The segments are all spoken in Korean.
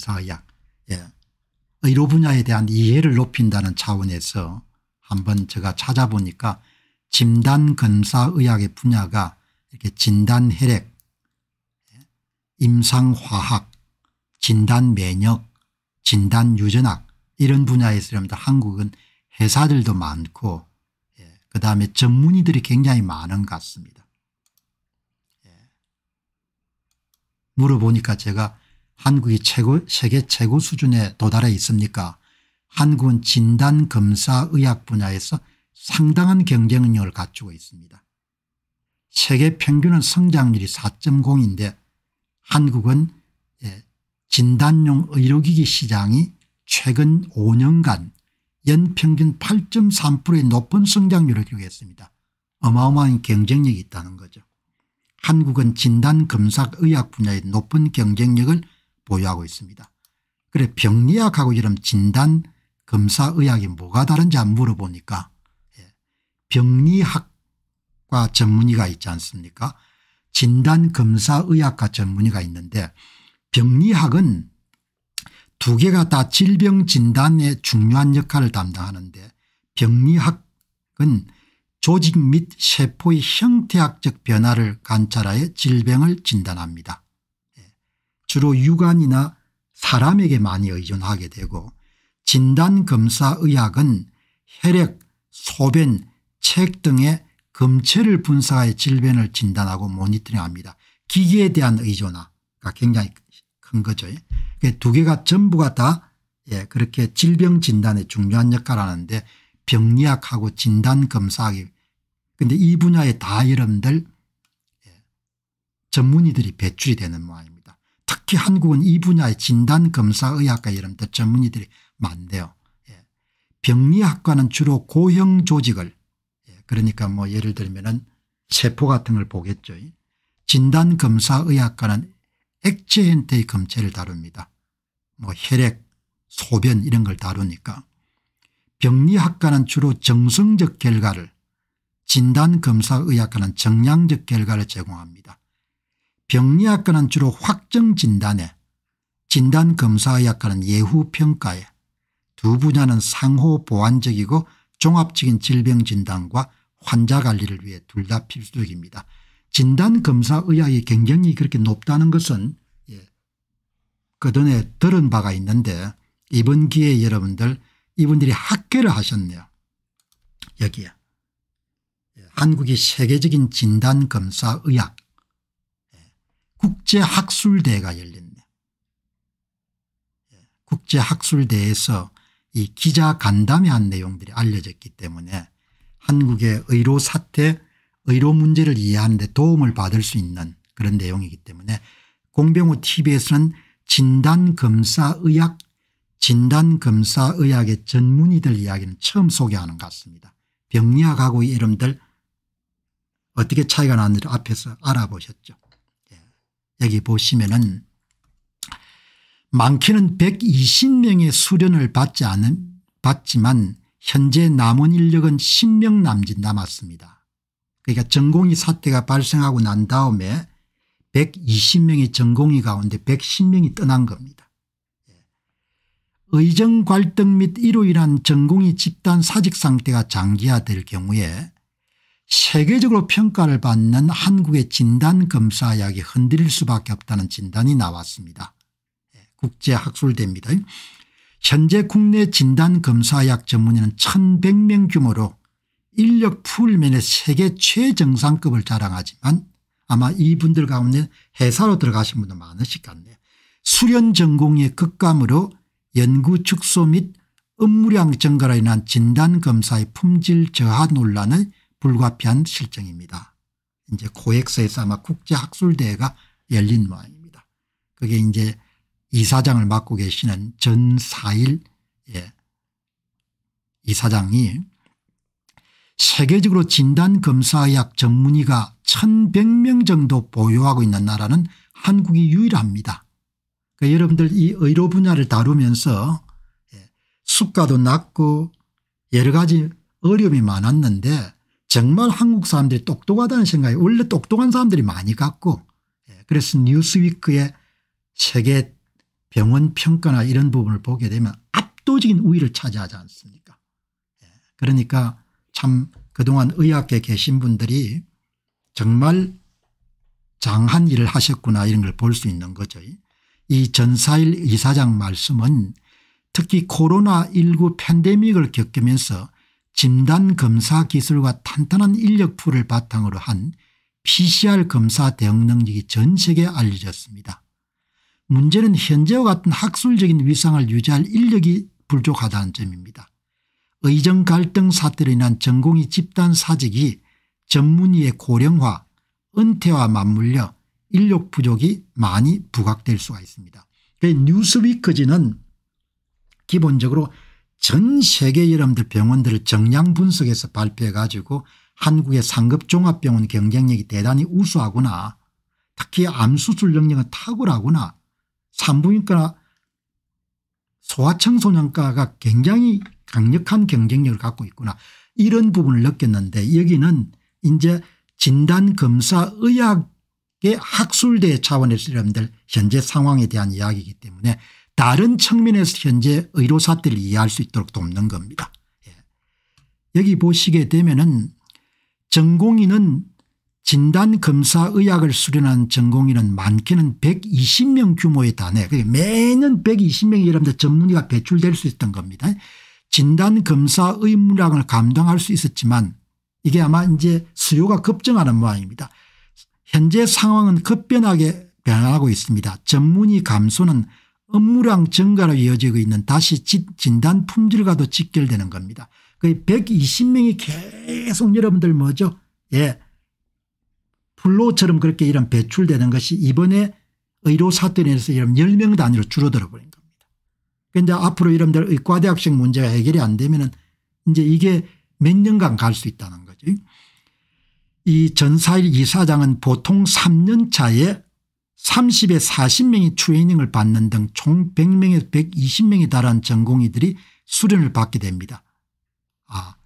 사학, 예. 의료 분야에 대한 이해를 높인다는 차원에서 한번 제가 찾아보니까 진단검사의학의 분야가 이렇게 진단혈액, 예. 임상화학, 진단매역, 진단유전학 이런 분야에 있으려면 한국은 회사들도 많고 예. 그다음에 전문의들이 굉장히 많은 것 같습니다. 예. 물어보니까 제가 한국이 최고 세계 최고 수준에 도달해 있습니까 한국은 진단검사의학 분야에서 상당한 경쟁력을 갖추고 있습니다. 세계 평균은 성장률이 4.0인데 한국은 예, 진단용 의료기기 시장이 최근 5년간 연평균 8.3%의 높은 성장률을 기록했습니다. 어마어마한 경쟁력이 있다는 거죠. 한국은 진단검사의학 분야의 높은 경쟁력을 보유하고 있습니다. 그래 병리학하고 이런 진단 검사의학이 뭐가 다른지 한 물어보니까 예, 병리학과 전문의가 있지 않습니까 진단 검사의학과 전문의가 있는데 병리학은 두 개가 다 질병 진단에 중요한 역할을 담당하는데 병리학은 조직 및 세포의 형태학적 변화를 관찰하여 질병을 진단합니다. 주로 육안이나 사람에게 많이 의존하게 되고 진단검사의학은 혈액, 소변, 책 등의 검체를 분사하여 질병을 진단하고 모니터링합니다. 기기에 대한 의존화가 굉장히 큰 거죠. 두 개가 전부가 다 예, 그렇게 질병 진단에 중요한 역할을 하는데 병리학하고 진단검사학이 근데 이 분야에 다 여러분들 예, 전문의들이 배출이 되는 모양입니다. 특히 한국은 이 분야의 진단검사의학과 이런 데 전문의들이 많대요. 예. 병리학과는 주로 고형 조직을 예. 그러니까 뭐 예를 들면 세포 같은 걸 보겠죠. 진단검사의학과는 액체 형태의 검체를 다룹니다. 뭐 혈액, 소변 이런 걸 다루니까. 병리학과는 주로 정성적 결과를 진단검사의학과는 정량적 결과를 제공합니다. 병리학과는 주로 확정 진단에 진단 검사의학과는 예후 평가에 두 분야는 상호 보완적이고 종합적인 질병 진단과 환자 관리를 위해 둘 다 필수적입니다. 진단 검사 의학이 굉장히 그렇게 높다는 것은 예. 그전에 들은 바가 있는데 이번 기회에 여러분들 이분들이 학계를 하셨네요. 여기에 예, 한국이 세계적인 진단검사 의학 국제학술대회가 열립니요 예, 국제학술대회에서 이 기자 간담회 한 내용들이 알려졌기 때문에 한국의 의료 사태 의료 문제를 이해하는 데 도움을 받을 수 있는 그런 내용이기 때문에 공병호 tv에서는 진단검사의학 진단검사의학의 전문의들 이야기는 처음 소개하는 것 같습니다. 병리학하고 이름들 어떻게 차이가 나는지 앞에서 알아보셨죠. 여기 보시면은 많게는 120명의 수련을 받지 않은 받지만 현재 남은 인력은 10명 남짓 남았습니다. 그러니까 전공의 사태가 발생하고 난 다음에 120명의 전공의 가운데 110명이 떠난 겁니다. 예. 의정 갈등 및 이로 인한 전공의 집단 사직 상태가 장기화될 경우에 세계적으로 평가를 받는 한국의 진단검사약이 흔들릴 수밖에 없다는 진단이 나왔습니다. 예, 국제학술대입니다. 현재 국내 진단검사약 전문의는 1100명 규모로 인력 풀 면에 세계 최정상급을 자랑하지만 아마 이분들 가운데 회사로 들어가신 분도 많으실 것 같네요. 수련 전공의 극감으로 연구 축소 및 업무량 증가로 인한 진단검사의 품질 저하 논란을 불가피한 실정입니다. 이제 코엑스에서 아마 국제학술대회가 열린 모양입니다. 그게 이제 이사장을 맡고 계시는 전사일 예. 이사장이 세계적으로 진단검사의학 전문의가 1100명 정도 보유하고 있는 나라는 한국이 유일합니다. 그러니까 여러분들 이 의료 분야를 다루면서 예, 수가도 낮고 여러 가지 어려움이 많았는데 정말 한국 사람들이 똑똑하다는 생각이 원래 똑똑한 사람들이 많이 갖고 예, 그래서 뉴스위크의 세계 병원 평가나 이런 부분을 보게 되면 압도적인 우위를 차지하지 않습니까 예, 그러니까 참 그동안 의학계에 계신 분들이 정말 장한 일을 하셨구나 이런 걸 볼 수 있는 거죠. 이 전사일 이사장 말씀은 특히 코로나19 팬데믹을 겪으면서 진단 검사 기술과 탄탄한 인력풀을 바탕으로 한 PCR 검사 대응 능력이 전 세계에 알려졌습니다. 문제는 현재와 같은 학술적인 위상을 유지할 인력이 부족하다는 점입니다. 의정 갈등 사태로 인한 전공의 집단 사직이 전문의의 고령화 은퇴와 맞물려 인력 부족이 많이 부각될 수가 있습니다. 뉴스위크지는 기본적으로 전 세계 여러분들 병원들을 정량 분석해서 발표해 가지고 한국의 상급 종합병원 경쟁력이 대단히 우수하구나 특히 암수술 능력은 탁월하구나 산부인과 소아청소년과가 굉장히 강력한 경쟁력을 갖고 있구나 이런 부분을 느꼈는데 여기는 이제 진단검사의학의 학술대 차원에서 여러분들 현재 상황에 대한 이야기이기 때문에 다른 측면에서 현재 의료사태를 이해할 수 있도록 돕는 겁니다. 예. 여기 보시게 되면은 전공의는 진단검사 의학을 수련한 전공의는 많게는 120명 규모의 단위 그러니까 매년 120명이 여러분들 전문의가 배출될 수 있던 겁니다. 진단검사 의무량을 감당할 수 있었지만 이게 아마 이제 수요가 급증하는 모양입니다. 현재 상황은 급변하게 변하고 있습니다. 전문의 감소는 업무량 증가로 이어지고 있는 다시 진단 품질과도 직결되는 겁니다. 거의 120명이 계속 여러분들 뭐죠? 예. 불로처럼 그렇게 이런 배출되는 것이 이번에 의료 사태에서 이런 10명 단위로 줄어들어 버린 겁니다. 근데 앞으로 이런들 의과대학생 문제가 해결이 안 되면은 이제 이게 몇 년간 갈 수 있다는 거죠. 이 전사일 이사장은 보통 3년 차에 30에 40명이 트레이닝을 받는 등 총 100명에서 1 2 0명이 달한 전공의들이 수련을 받게 됩니다. 아,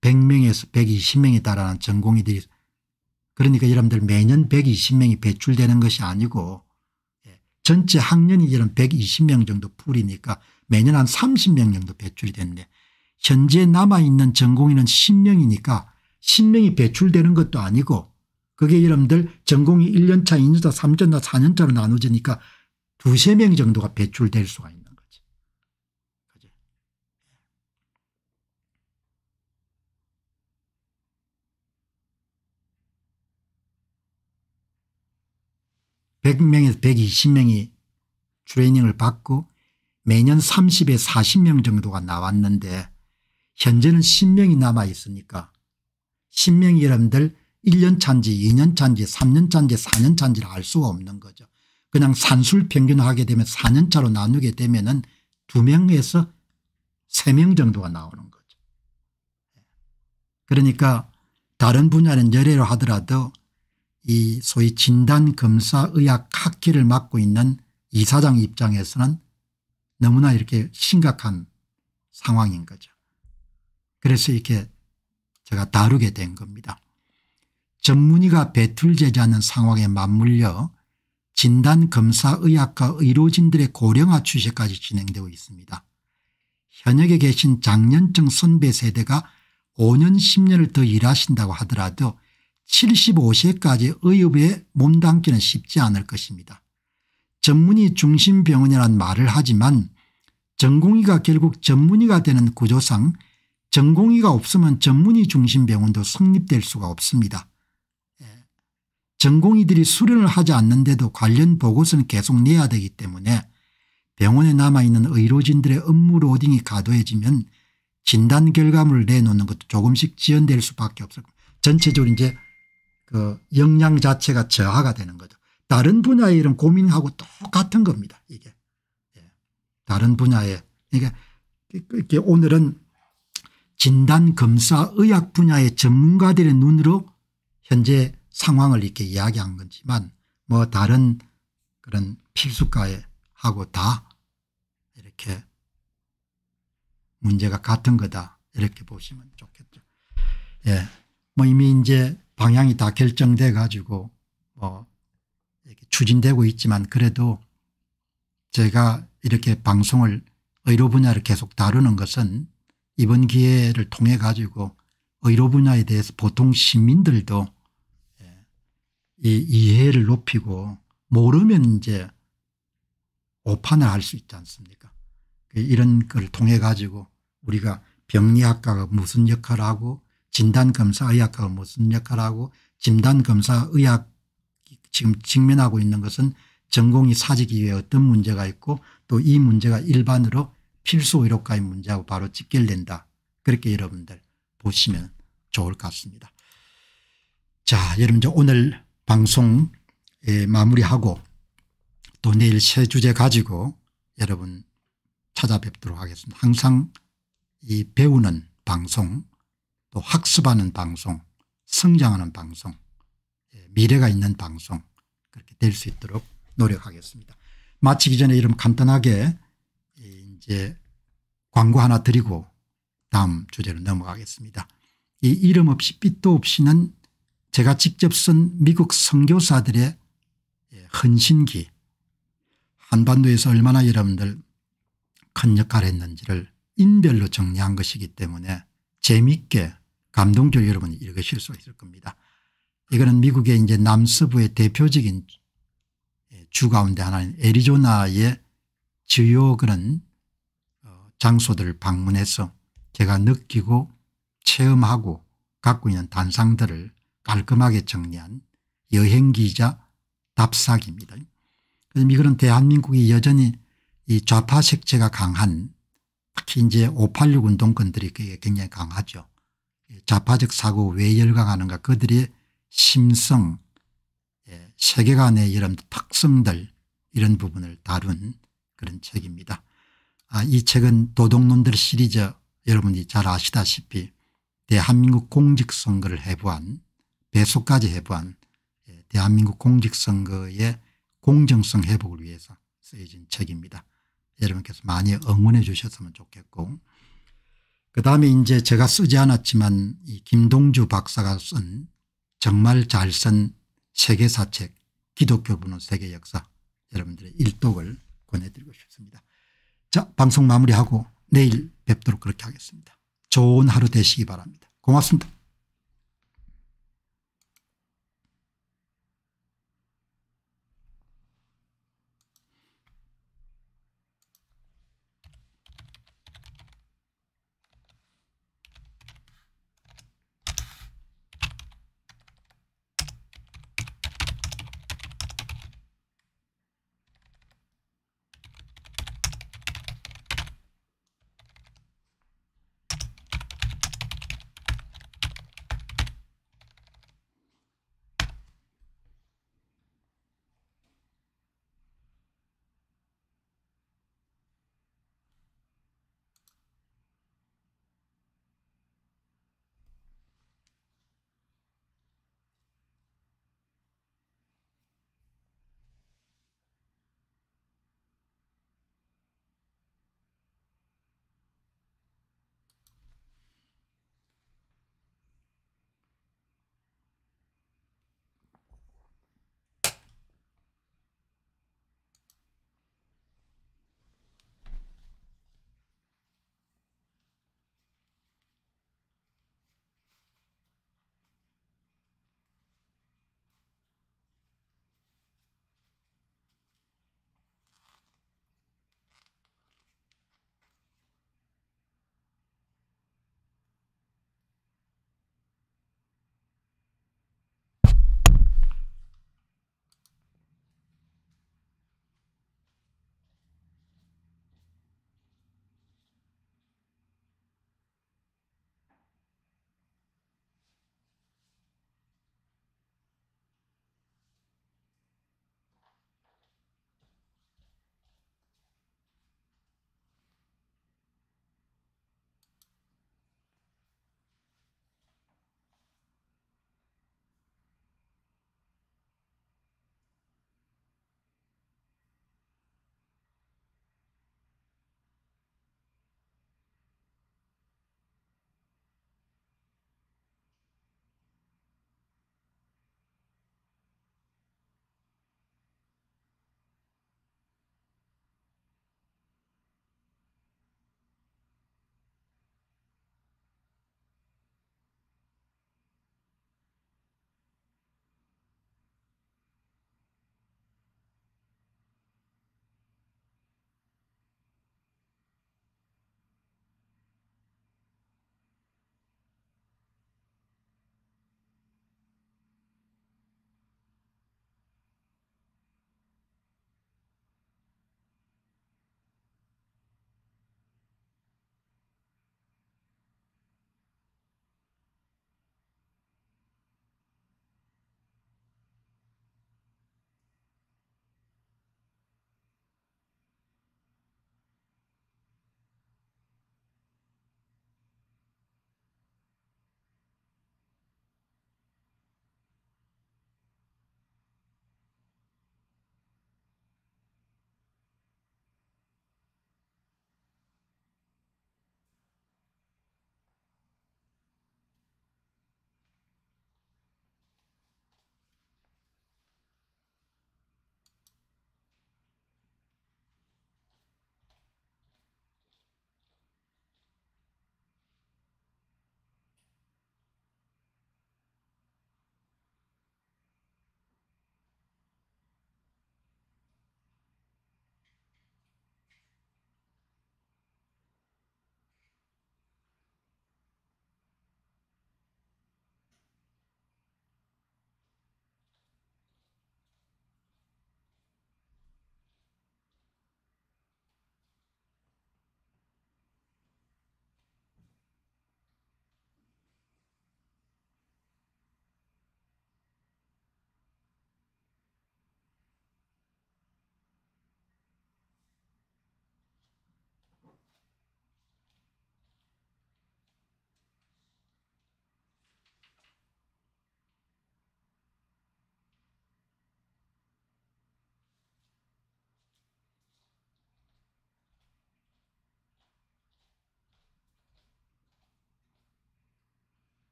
100명에서 120명에 달하는 전공의들이 그러니까 여러분들 매년 120명이 배출되는 것이 아니고 예, 전체 학년이 이런 120명 정도 풀이니까 매년 한 30명 정도 배출이 되는 현재 남아있는 전공의는 10명이니까 10명이 배출되는 것도 아니고 그게 여러분들 전공이 1년차 2년차 3년차 4년차로 나눠지니까 두세 명 정도가 배출될 수가 있는 거지. 그죠? 명에서 120명이 트레이닝을 받고 매년 30에 40명 정도가 나왔는데 현재는 10명이 남아 있으니까 10명이 여러분들 1년 차인지 2년 차인지 3년 차인지 4년 차인지를 알 수가 없는 거죠. 그냥 산술 평균하게 되면 4년 차로 나누게 되면 은두 명에서 세 명 정도가 나오는 거죠. 그러니까 다른 분야는 열애로 하더라도 이 소위 진단검사의학 학기를 맡고 있는 이사장 입장에서는 너무나 이렇게 심각한 상황인 거죠. 그래서 이렇게 제가 다루게 된 겁니다. 전문의가 배틀되지 않은 상황에 맞물려 진단 검사 의학과 의료진들의 고령화 추세까지 진행되고 있습니다. 현역에 계신 장년층 선배 세대가 5년 10년을 더 일하신다고 하더라도 75세까지 의협에 몸담기는 쉽지 않을 것입니다. 전문의 중심 병원이란 말을 하지만 전공의가 결국 전문의가 되는 구조상 전공의가 없으면 전문의 중심 병원도 성립될 수가 없습니다. 전공의들이 수련을 하지 않는데도 관련 보고서는 계속 내야 되기 때문에 병원에 남아있는 의료진들의 업무 로딩이 과도해지면 진단 결과물을 내놓는 것도 조금씩 지연될 수밖에 없을 겁니다. 전체적으로 이제 그 역량 자체가 저하가 되는 거죠. 다른 분야의 이런 고민하고 똑같은 겁니다. 이게 예. 다른 분야에 그러니까 오늘은 진단검사 의학 분야의 전문가들의 눈으로 현재 상황을 이렇게 이야기한 거지만 뭐 다른 그런 필수과에 하고 다 이렇게 문제가 같은 거다 이렇게 보시면 좋겠죠. 예. 뭐 이미 이제 방향이 다 결정돼 가지고 뭐 이렇게 추진되고 있지만 그래도 제가 이렇게 방송을 의료 분야를 계속 다루는 것은 이번 기회를 통해 가지고 의료 분야에 대해서 보통 시민들도 이 이해를 높이고 모르면 이제 오판을 할 수 있지 않습니까 그 이런 걸 통해 가지고 우리가 병리학과가 무슨 역할을 하고 진단검사의학과가 무슨 역할을 하고 진단검사의학 지금 직면하고 있는 것은 전공이 사직 이외에 어떤 문제가 있고 또 이 문제가 일반으로 필수 의료과의 문제하고 바로 직결된다. 그렇게 여러분들 보시면 좋을 것 같습니다. 자 여러분 오늘 방송 마무리하고 또 내일 새 주제 가지고 여러분 찾아뵙도록 하겠습니다. 항상 이 배우는 방송 또 학습하는 방송 성장하는 방송 예, 미래가 있는 방송 그렇게 될 수 있도록 노력하겠습니다. 마치기 전에 이름 간단하게 예, 이제 광고 하나 드리고 다음 주제로 넘어가겠습니다. 이 이름 없이 빛도 없이는 제가 직접 쓴 미국 선교사들의 헌신기 한반도에서 얼마나 여러분들 큰 역할을 했는지를 인별로 정리한 것이기 때문에 재미있게 감동적으로 여러분이 읽으실 수 있을 겁니다. 이거는 미국의 이제 남서부의 대표적인 주 가운데 하나인 애리조나의 주요 그런 어, 장소들을 방문해서 제가 느끼고 체험하고 갖고 있는 단상들을 깔끔하게 정리한 여행기자 답사기입니다. 그럼 이거는 대한민국이 여전히 이 좌파 색채가 강한 특히 이제 586 운동권들이 굉장히 강하죠. 좌파적 사고 왜 열광하는가 그들의 심성 예, 세계관의 이런 특성들 이런 부분을 다룬 그런 책입니다. 아, 이 책은 도덕론들 시리즈 여러분이 잘 아시다시피 대한민국 공직선거를 해부한 배수까지 해부한 예, 대한민국 공직선거의 공정성 회복을 위해서 쓰여진 책입니다. 여러분께서 많이 응원해 주셨으면 좋겠고 그다음에 이제 제가 쓰지 않았지만 이 김동주 박사가 쓴 정말 잘 쓴 세계사책 기독교 분은 세계 역사 여러분들의 일독을 권해드리고 싶습니다. 자 방송 마무리하고 내일 뵙도록 그렇게 하겠습니다. 좋은 하루 되시기 바랍니다. 고맙습니다.